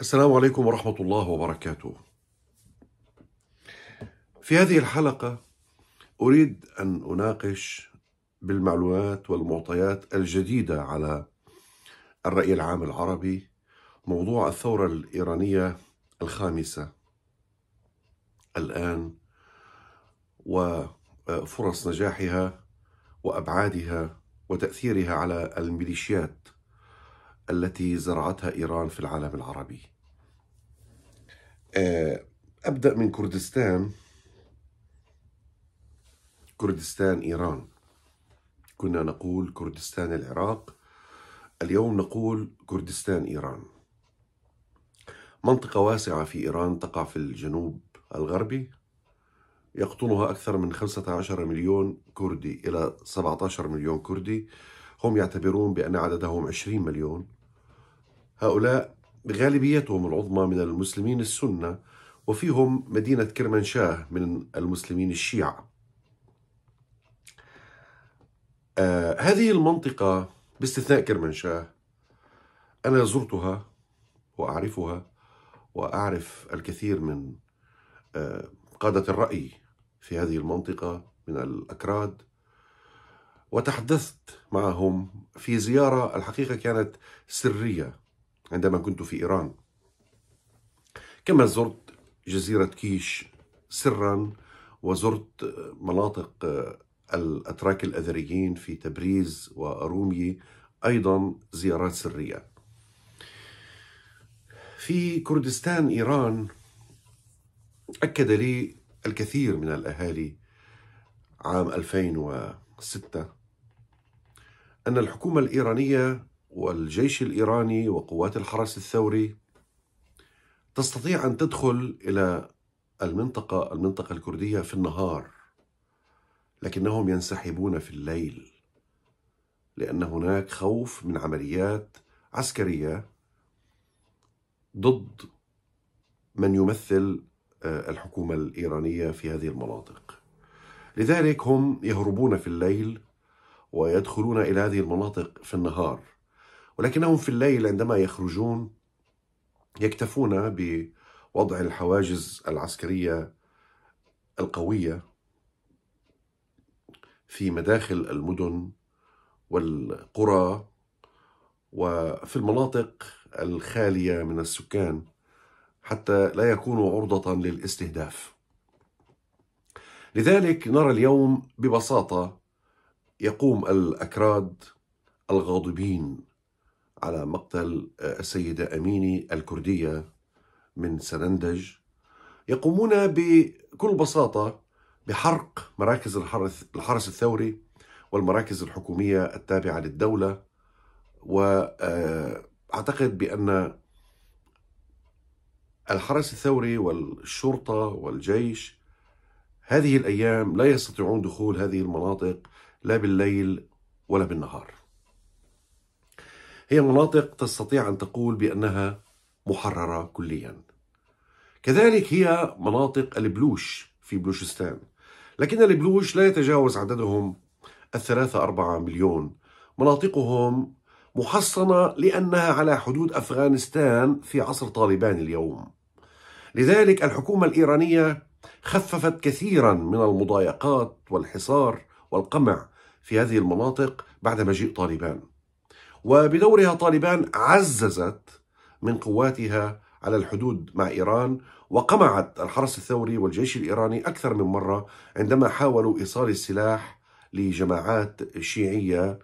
السلام عليكم ورحمة الله وبركاته. في هذه الحلقة أريد أن أناقش بالمعلومات والمعطيات الجديدة على الرأي العام العربي موضوع الثورة الإيرانية الخامسة الآن وفرص نجاحها وأبعادها وتأثيرها على الميليشيات التي زرعتها إيران في العالم العربي آه، أبدأ من كردستان كردستان إيران كنا نقول كردستان العراق اليوم نقول كردستان إيران منطقة واسعة في إيران تقع في الجنوب الغربي يقطنها أكثر من 15 مليون كردي إلى 17 مليون كردي هم يعتبرون بأن عددهم 20 مليون هؤلاء غالبيتهم العظمى من المسلمين السنة وفيهم مدينة كرمانشاه من المسلمين الشيعة آه هذه المنطقة باستثناء كرمانشاه أنا زرتها وأعرفها وأعرف الكثير من آه قادة الرأي في هذه المنطقة من الأكراد وتحدثت معهم في زيارة الحقيقة كانت سرية عندما كنت في إيران كما زرت جزيرة كيش سرا وزرت مناطق آه، الأتراك الأذريين في تبريز وأرومي أيضا زيارات سرية في كردستان إيران أكد لي الكثير من الأهالي عام 2000 ستة أن الحكومة الإيرانية والجيش الإيراني وقوات الحرس الثوري تستطيع أن تدخل إلى المنطقة المنطقة الكردية في النهار لكنهم ينسحبون في الليل لأن هناك خوف من عمليات عسكرية ضد من يمثل آه، الحكومة الإيرانية في هذه المناطق لذلك هم يهربون في الليل ويدخلون إلى هذه المناطق في النهار ولكنهم في الليل عندما يخرجون يكتفون بوضع الحواجز العسكرية القوية في مداخل المدن والقرى وفي المناطق الخالية من السكان حتى لا يكونوا عرضة للاستهداف لذلك نرى اليوم ببساطه يقوم الاكراد الغاضبين على مقتل آه، السيده اميني الكرديه من سنندج يقومون بكل بساطه بحرق مراكز الحرس الحرس الثوري والمراكز الحكوميه التابعه للدوله واعتقد آه، بان الحرس الثوري والشرطه والجيش هذه الأيام لا يستطيعون دخول هذه المناطق لا بالليل ولا بالنهار هي مناطق تستطيع أن تقول بأنها محررة كليا كذلك هي مناطق البلوش في بلوشستان لكن البلوش لا يتجاوز عددهم الثلاثة أربعة مليون مناطقهم محصنة لأنها على حدود أفغانستان في عصر طالبان اليوم لذلك الحكومة الإيرانية خففت كثيرا من المضايقات والحصار والقمع في هذه المناطق بعد مجيء طالبان وبدورها طالبان عززت من قواتها على الحدود مع إيران وقمعت الحرس الثوري والجيش الإيراني أكثر من مرة عندما حاولوا إيصال السلاح لجماعات شيعية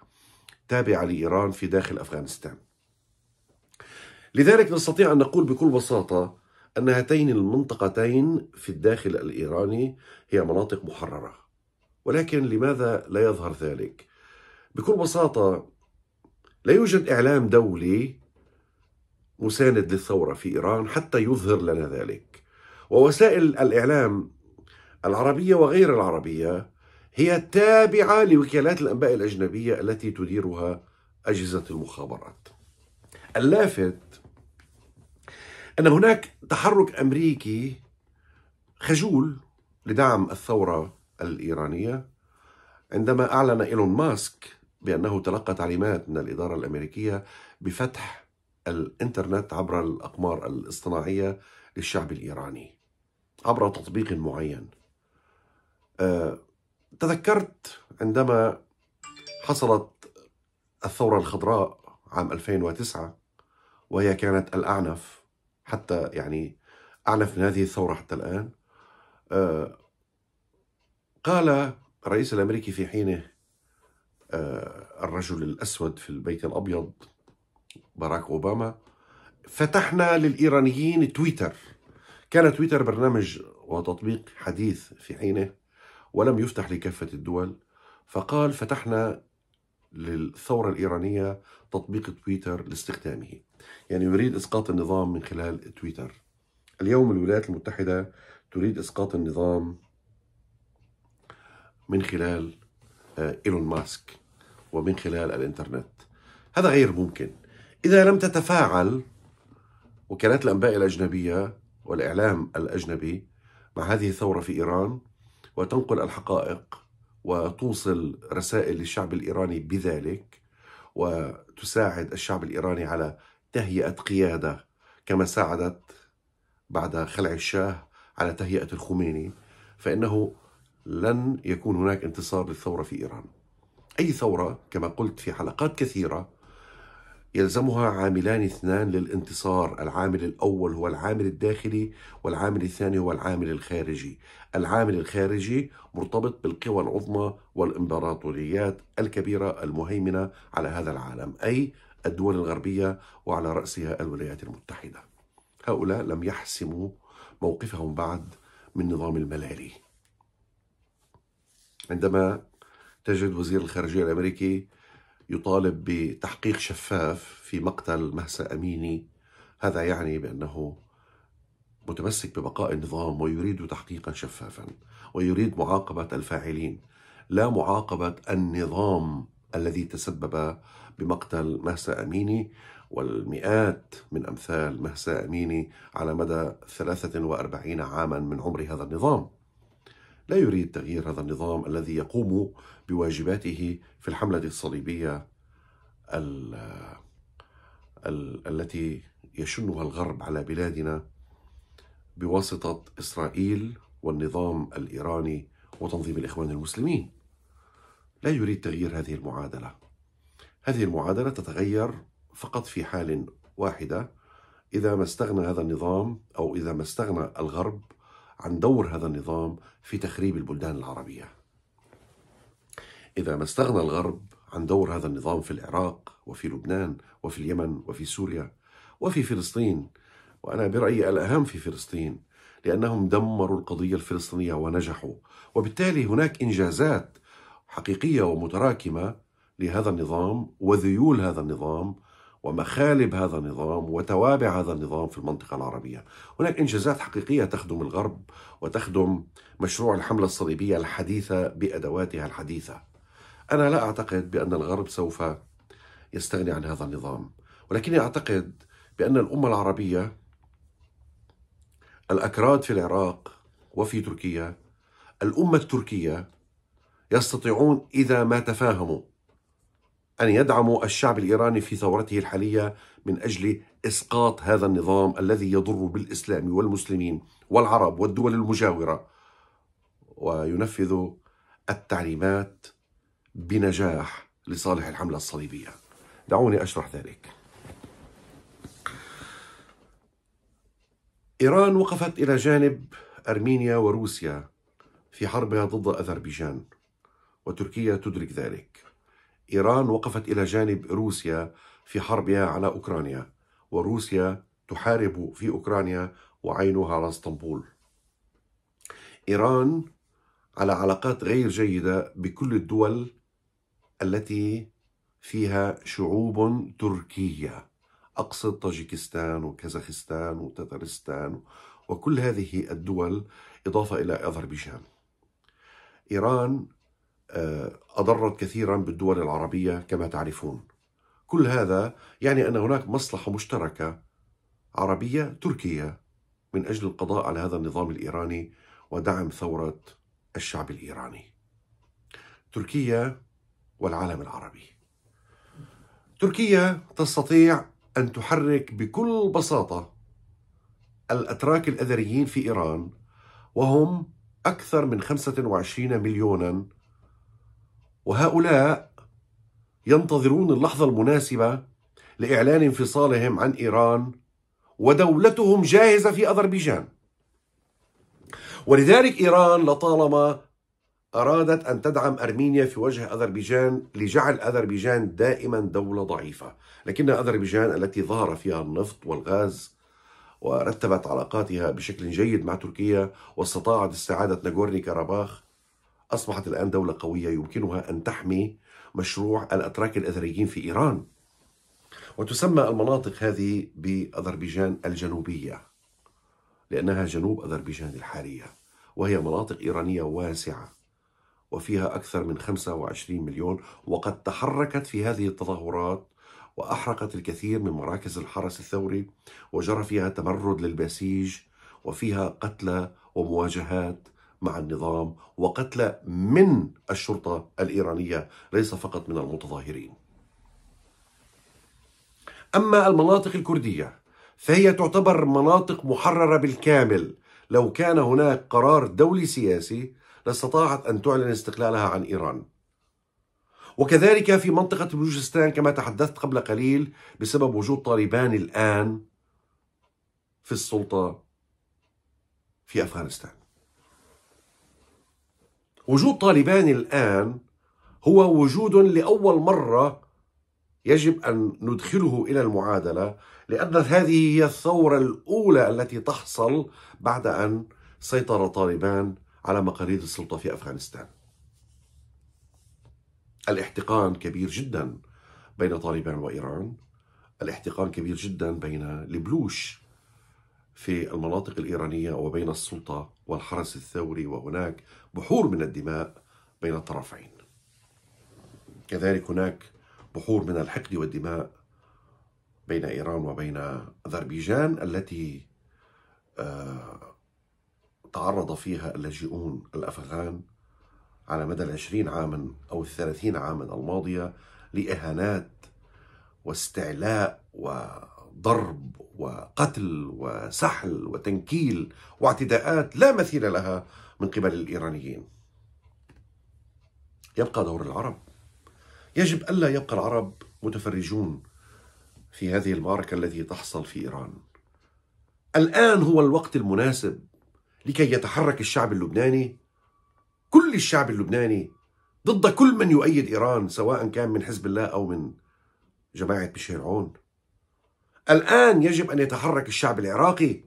تابعة لإيران في داخل أفغانستان لذلك نستطيع أن نقول بكل بساطة أن هاتين المنطقتين في الداخل الإيراني هي مناطق محررة ولكن لماذا لا يظهر ذلك؟ بكل بساطة لا يوجد إعلام دولي مساند للثورة في إيران حتى يظهر لنا ذلك ووسائل الإعلام العربية وغير العربية هي تابعة لوكالات الأنباء الأجنبية التي تديرها أجهزة المخابرات اللافت أن هناك تحرك أمريكي خجول لدعم الثورة الإيرانية عندما أعلن إيلون ماسك بأنه تلقى تعليمات من الإدارة الأمريكية بفتح الإنترنت عبر الأقمار الاصطناعية للشعب الإيراني عبر تطبيق معين آه، تذكرت عندما حصلت الثورة الخضراء عام 2009 وهي كانت الأعنف حتى يعني أعنف من هذه الثورة حتى الآن آه، قال الرئيس الأمريكي في حينه آه، الرجل الأسود في البيت الأبيض باراك أوباما فتحنا للإيرانيين تويتر كان تويتر برنامج وتطبيق حديث في حينه ولم يفتح لكافة الدول فقال فتحنا للثورة الإيرانية تطبيق تويتر لاستخدامه يعني يريد إسقاط النظام من خلال تويتر اليوم الولايات المتحدة تريد إسقاط النظام من خلال آه، إيلون ماسك ومن خلال الإنترنت هذا غير ممكن إذا لم تتفاعل وكالات الأنباء الأجنبية والإعلام الأجنبي مع هذه الثورة في إيران وتنقل الحقائق وتوصل رسائل للشعب الايراني بذلك وتساعد الشعب الايراني على تهيئه قياده كما ساعدت بعد خلع الشاه على تهيئه الخميني فانه لن يكون هناك انتصار للثوره في ايران. اي ثوره كما قلت في حلقات كثيره يلزمها عاملان اثنان للانتصار العامل الأول هو العامل الداخلي والعامل الثاني هو العامل الخارجي العامل الخارجي مرتبط بالقوى العظمى والإمبراطوريات الكبيرة المهيمنة على هذا العالم أي الدول الغربية وعلى رأسها الولايات المتحدة هؤلاء لم يحسموا موقفهم بعد من نظام الملالي عندما تجد وزير الخارجية الأمريكي يطالب بتحقيق شفاف في مقتل مهسا اميني هذا يعني بانه متمسك ببقاء النظام ويريد تحقيقا شفافا ويريد معاقبه الفاعلين لا معاقبه النظام الذي تسبب بمقتل مهسا اميني والمئات من امثال مهسا اميني على مدى 43 عاما من عمر هذا النظام لا يريد تغيير هذا النظام الذي يقوم بواجباته في الحملة الصليبية الـ الـ التي يشنها الغرب على بلادنا بواسطة إسرائيل والنظام الإيراني وتنظيم الإخوان المسلمين لا يريد تغيير هذه المعادلة هذه المعادلة تتغير فقط في حال واحدة إذا ما استغنى هذا النظام أو إذا ما استغنى الغرب عن دور هذا النظام في تخريب البلدان العربية إذا ما استغنى الغرب عن دور هذا النظام في العراق وفي لبنان وفي اليمن وفي سوريا وفي فلسطين وأنا برأيي الأهم في فلسطين لأنهم دمروا القضية الفلسطينية ونجحوا وبالتالي هناك إنجازات حقيقية ومتراكمة لهذا النظام وذيول هذا النظام ومخالب هذا النظام وتوابع هذا النظام في المنطقة العربية هناك إنجازات حقيقية تخدم الغرب وتخدم مشروع الحملة الصليبية الحديثة بأدواتها الحديثة أنا لا أعتقد بأن الغرب سوف يستغني عن هذا النظام ولكني أعتقد بأن الأمة العربية الأكراد في العراق وفي تركيا الأمة التركية يستطيعون إذا ما تفاهموا أن يدعموا الشعب الإيراني في ثورته الحالية من أجل إسقاط هذا النظام الذي يضر بالإسلام والمسلمين والعرب والدول المجاورة وينفذ التعليمات بنجاح لصالح الحملة الصليبية دعوني أشرح ذلك إيران وقفت إلى جانب أرمينيا وروسيا في حربها ضد أذربيجان وتركيا تدرك ذلك إيران وقفت إلى جانب روسيا في حربها على أوكرانيا وروسيا تحارب في أوكرانيا وعينها على اسطنبول إيران على علاقات غير جيدة بكل الدول التي فيها شعوب تركية أقصد طاجيكستان وكازاخستان وتتارستان وكل هذه الدول إضافة إلى أذربيجان إيران آه، أضرت كثيرا بالدول العربية كما تعرفون كل هذا يعني أن هناك مصلحة مشتركة عربية تركية من أجل القضاء على هذا النظام الإيراني ودعم ثورة الشعب الإيراني تركيا والعالم العربي تركيا تستطيع أن تحرك بكل بساطة الأتراك الأذريين في إيران وهم أكثر من 25 مليوناً وهؤلاء ينتظرون اللحظة المناسبة لإعلان انفصالهم عن إيران ودولتهم جاهزة في أذربيجان ولذلك إيران لطالما أرادت أن تدعم أرمينيا في وجه أذربيجان لجعل أذربيجان دائما دولة ضعيفة لكن أذربيجان التي ظهر فيها النفط والغاز ورتبت علاقاتها بشكل جيد مع تركيا واستطاعت استعادة ناغورني كاراباخ أصبحت الآن دولة قوية يمكنها أن تحمي مشروع الأتراك الأذريين في إيران وتسمى المناطق هذه بأذربيجان الجنوبية لأنها جنوب أذربيجان الحالية وهي مناطق إيرانية واسعة وفيها أكثر من 25 مليون وقد تحركت في هذه التظاهرات وأحرقت الكثير من مراكز الحرس الثوري وجرى فيها تمرد للبسيج وفيها قتلى ومواجهات مع النظام وقتلى من الشرطة الإيرانية ليس فقط من المتظاهرين أما المناطق الكردية فهي تعتبر مناطق محررة بالكامل لو كان هناك قرار دولي سياسي لاستطاعت أن تعلن استقلالها عن إيران وكذلك في منطقة بلوجستان كما تحدثت قبل قليل بسبب وجود طالبان الآن في السلطة في أفغانستان وجود طالبان الآن هو وجود لأول مرة يجب أن ندخله إلى المعادلة لأن هذه هي الثورة الأولى التي تحصل بعد أن سيطر طالبان على مقاليد السلطة في أفغانستان الاحتقان كبير جدا بين طالبان وإيران الاحتقان كبير جدا بين البلوش في المناطق الإيرانية وبين السلطة والحرس الثوري وهناك بحور من الدماء بين الطرفين كذلك هناك بحور من الحقد والدماء بين إيران وبين أذربيجان التي آه، تعرض فيها اللاجئون الأفغان على مدى العشرين عاما أو الثلاثين عاما الماضية لإهانات واستعلاء و وضرب وقتل وسحل وتنكيل واعتداءات لا مثيل لها من قبل الايرانيين. يبقى دور العرب. يجب الا يبقى العرب متفرجون في هذه المعركه التي تحصل في ايران. الان هو الوقت المناسب لكي يتحرك الشعب اللبناني كل الشعب اللبناني ضد كل من يؤيد ايران سواء كان من حزب الله او من جماعه بشير عون الآن يجب أن يتحرك الشعب العراقي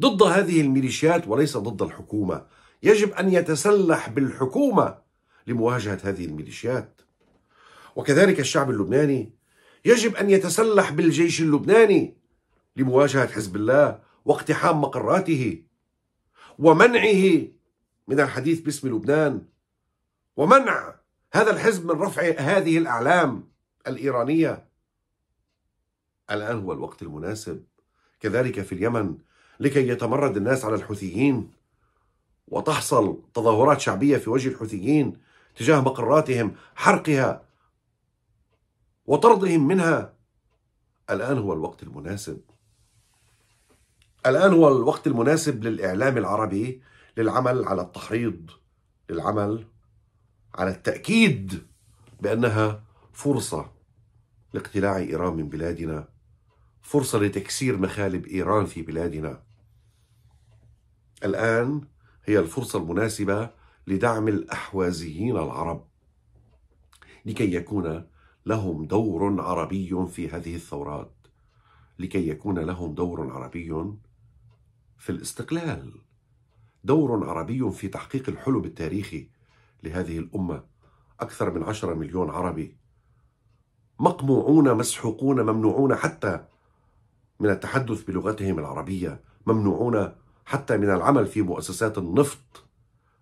ضد هذه الميليشيات وليس ضد الحكومة يجب أن يتسلح بالحكومة لمواجهة هذه الميليشيات وكذلك الشعب اللبناني يجب أن يتسلح بالجيش اللبناني لمواجهة حزب الله واقتحام مقراته ومنعه من الحديث باسم لبنان ومنع هذا الحزب من رفع هذه الأعلام الإيرانية الآن هو الوقت المناسب كذلك في اليمن لكي يتمرد الناس على الحوثيين وتحصل تظاهرات شعبية في وجه الحوثيين تجاه مقراتهم حرقها وطردهم منها الآن هو الوقت المناسب الآن هو الوقت المناسب للإعلام العربي للعمل على التحريض للعمل على التأكيد بأنها فرصة لاقتلاع إيران من بلادنا فرصة لتكسير مخالب إيران في بلادنا الآن هي الفرصة المناسبة لدعم الأحوازيين العرب لكي يكون لهم دور عربي في هذه الثورات لكي يكون لهم دور عربي في الاستقلال دور عربي في تحقيق الحلم التاريخي لهذه الأمة أكثر من عشرة مليون عربي مقموعون مسحوقون ممنوعون حتى من التحدث بلغتهم العربية ممنوعون حتى من العمل في مؤسسات النفط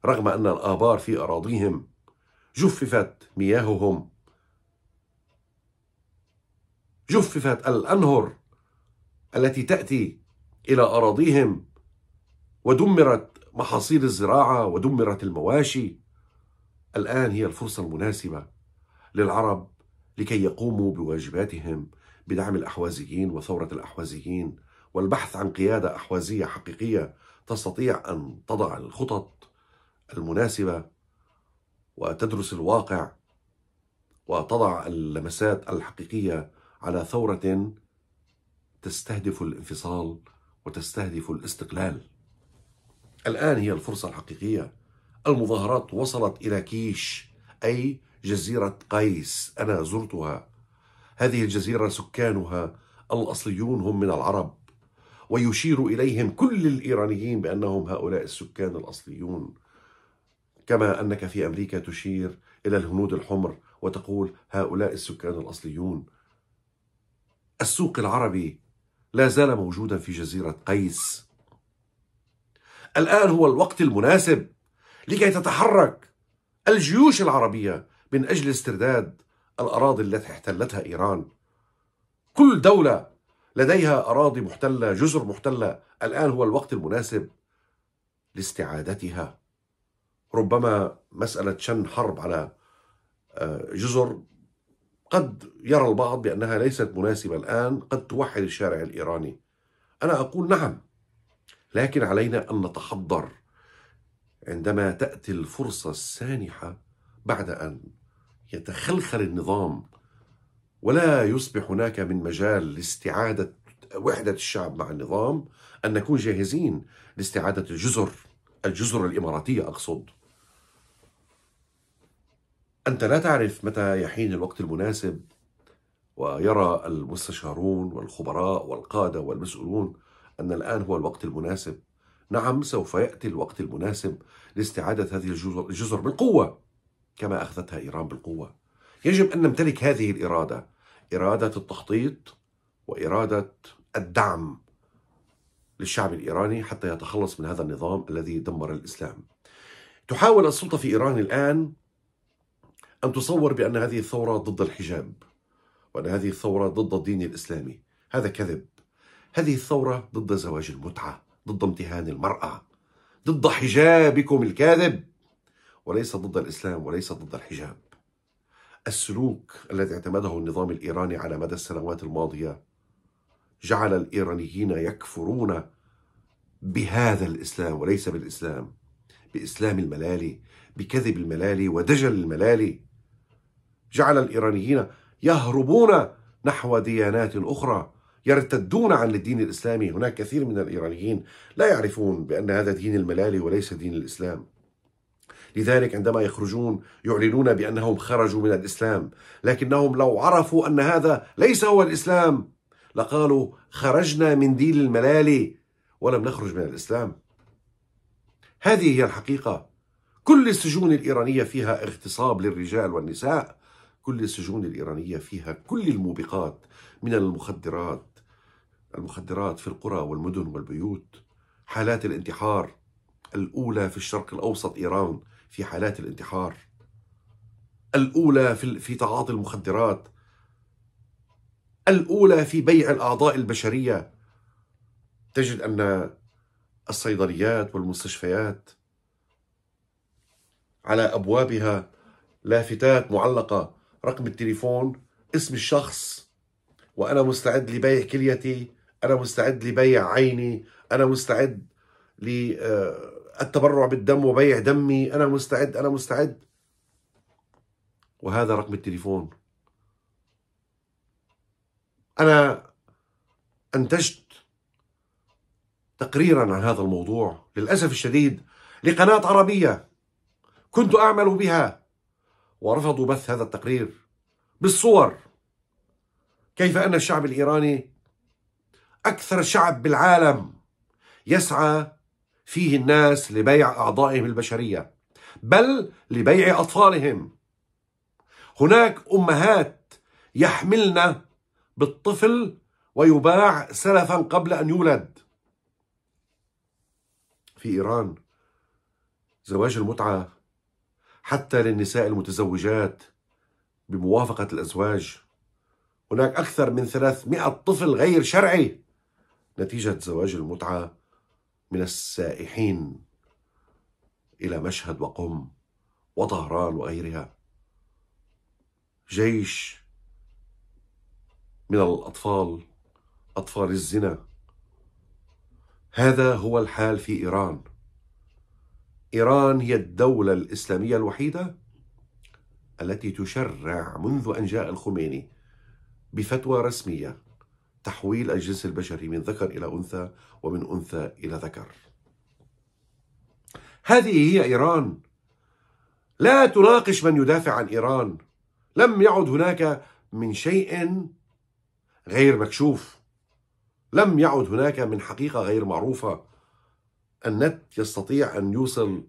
رغم أن الآبار في أراضيهم جففت مياههم جففت الأنهر التي تأتي إلى أراضيهم ودمرت محاصيل الزراعة ودمرت المواشي الآن هي الفرصة المناسبة للعرب لكي يقوموا بواجباتهم بدعم الأحوازيين وثورة الأحوازيين والبحث عن قيادة أحوازية حقيقية تستطيع أن تضع الخطط المناسبة وتدرس الواقع وتضع اللمسات الحقيقية على ثورة تستهدف الانفصال وتستهدف الاستقلال الآن هي الفرصة الحقيقية المظاهرات وصلت إلى كيش أي جزيرة قيس أنا زرتها هذه الجزيرة سكانها الأصليون هم من العرب ويشير إليهم كل الإيرانيين بأنهم هؤلاء السكان الأصليون كما أنك في أمريكا تشير إلى الهنود الحمر وتقول هؤلاء السكان الأصليون السوق العربي لا زال موجودا في جزيرة قيس الآن هو الوقت المناسب لكي تتحرك الجيوش العربية من أجل استرداد الأراضي التي احتلتها إيران كل دولة لديها أراضي محتلة جزر محتلة الآن هو الوقت المناسب لاستعادتها ربما مسألة شن حرب على آه، جزر قد يرى البعض بأنها ليست مناسبة الآن قد توحد الشارع الإيراني أنا أقول نعم لكن علينا أن نتحضر عندما تأتي الفرصة السانحة بعد أن يتخلخل النظام ولا يصبح هناك من مجال لاستعادة وحدة الشعب مع النظام أن نكون جاهزين لاستعادة الجزر الجزر الإماراتية أقصد أنت لا تعرف متى يحين الوقت المناسب ويرى المستشارون والخبراء والقادة والمسؤولون أن الآن هو الوقت المناسب نعم سوف يأتي الوقت المناسب لاستعادة هذه الجزر بالقوة كما أخذتها إيران بالقوة يجب أن نمتلك هذه الإرادة إرادة التخطيط وإرادة الدعم للشعب الإيراني حتى يتخلص من هذا النظام الذي دمر الإسلام تحاول السلطة في إيران الآن أن تصور بأن هذه الثورة ضد الحجاب وأن هذه الثورة ضد الدين الإسلامي هذا كذب هذه الثورة ضد زواج المتعة ضد امتهان المرأة ضد حجابكم الكاذب وليس ضد الإسلام وليس ضد الحجاب السلوك الذي اعتمده النظام الإيراني على مدى السنوات الماضية جعل الإيرانيين يكفرون بهذا الإسلام وليس بالإسلام بإسلام الملالي بكذب الملالي ودجل الملالي جعل الإيرانيين يهربون نحو ديانات أخرى يرتدون عن الدين الإسلامي هناك كثير من الإيرانيين لا يعرفون بأن هذا دين الملالي وليس دين الإسلام لذلك عندما يخرجون يعلنون بأنهم خرجوا من الإسلام لكنهم لو عرفوا أن هذا ليس هو الإسلام لقالوا خرجنا من دين الملالي ولم نخرج من الإسلام هذه هي الحقيقة كل السجون الإيرانية فيها اغتصاب للرجال والنساء كل السجون الإيرانية فيها كل الموبقات من المخدرات المخدرات في القرى والمدن والبيوت حالات الانتحار الأولى في الشرق الأوسط إيران في حالات الانتحار الأولى في, تعاطي المخدرات الأولى في بيع الأعضاء البشرية تجد أن الصيدليات والمستشفيات على أبوابها لافتات معلقة رقم التليفون اسم الشخص وأنا مستعد لبيع كليتي أنا مستعد لبيع عيني أنا مستعد للتبرع بالدم وبيع دمي أنا مستعد أنا مستعد وهذا رقم التليفون أنا أنتجت تقريرا عن هذا الموضوع للأسف الشديد لقناة عربية كنت أعمل بها ورفضوا بث هذا التقرير بالصور كيف أن الشعب الإيراني أكثر شعب بالعالم يسعى فيه الناس لبيع أعضائهم البشرية بل لبيع أطفالهم هناك أمهات يحملن بالطفل ويباع سلفا قبل أن يولد في إيران زواج المتعة حتى للنساء المتزوجات بموافقة الأزواج هناك أكثر من 300 طفل غير شرعي نتيجة زواج المتعة من السائحين إلى مشهد وقم وطهران وغيرها جيش من الأطفال أطفال الزنا هذا هو الحال في إيران إيران هي الدولة الإسلامية الوحيدة التي تشرع منذ أن جاء الخميني بفتوى رسمية تحويل الجنس البشري من ذكر إلى أنثى ومن أنثى إلى ذكر هذه هي إيران لا تناقش من يدافع عن إيران لم يعد هناك من شيء غير مكشوف لم يعد هناك من حقيقة غير معروفة النت يستطيع أن يوصل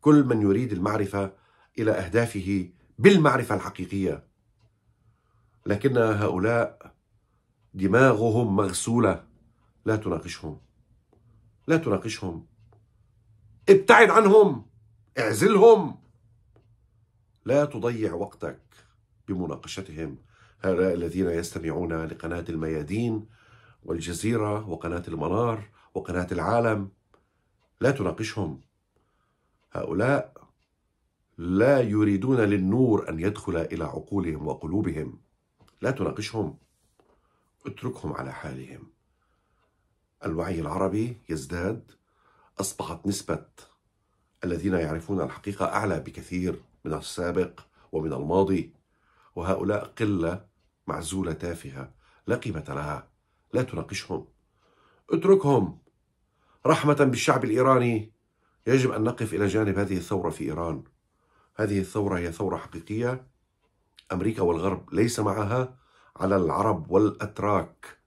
كل من يريد المعرفة إلى أهدافه بالمعرفة الحقيقية لكن هؤلاء دماغهم مغسولة لا تناقشهم لا تناقشهم ابتعد عنهم اعزلهم لا تضيع وقتك بمناقشتهم هؤلاء الذين يستمعون لقناة الميادين والجزيرة وقناة المنار وقناة العالم لا تناقشهم هؤلاء لا يريدون للنور أن يدخل إلى عقولهم وقلوبهم لا تناقشهم اتركهم على حالهم الوعي العربي يزداد أصبحت نسبة الذين يعرفون الحقيقة أعلى بكثير من السابق ومن الماضي وهؤلاء قلة معزولة تافهة لا قيمة لها لا تناقشهم اتركهم رحمة بالشعب الإيراني يجب أن نقف إلى جانب هذه الثورة في إيران هذه الثورة هي ثورة حقيقية أمريكا والغرب ليس معها على العرب والأتراك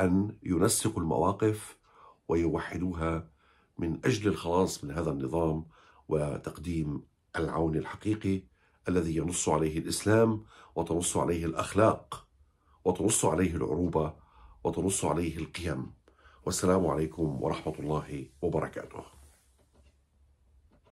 أن ينسقوا المواقف ويوحدوها من أجل الخلاص من هذا النظام وتقديم العون الحقيقي الذي ينص عليه الإسلام وتنص عليه الأخلاق وتنص عليه العروبة وتنص عليه القيم والسلام عليكم ورحمة الله وبركاته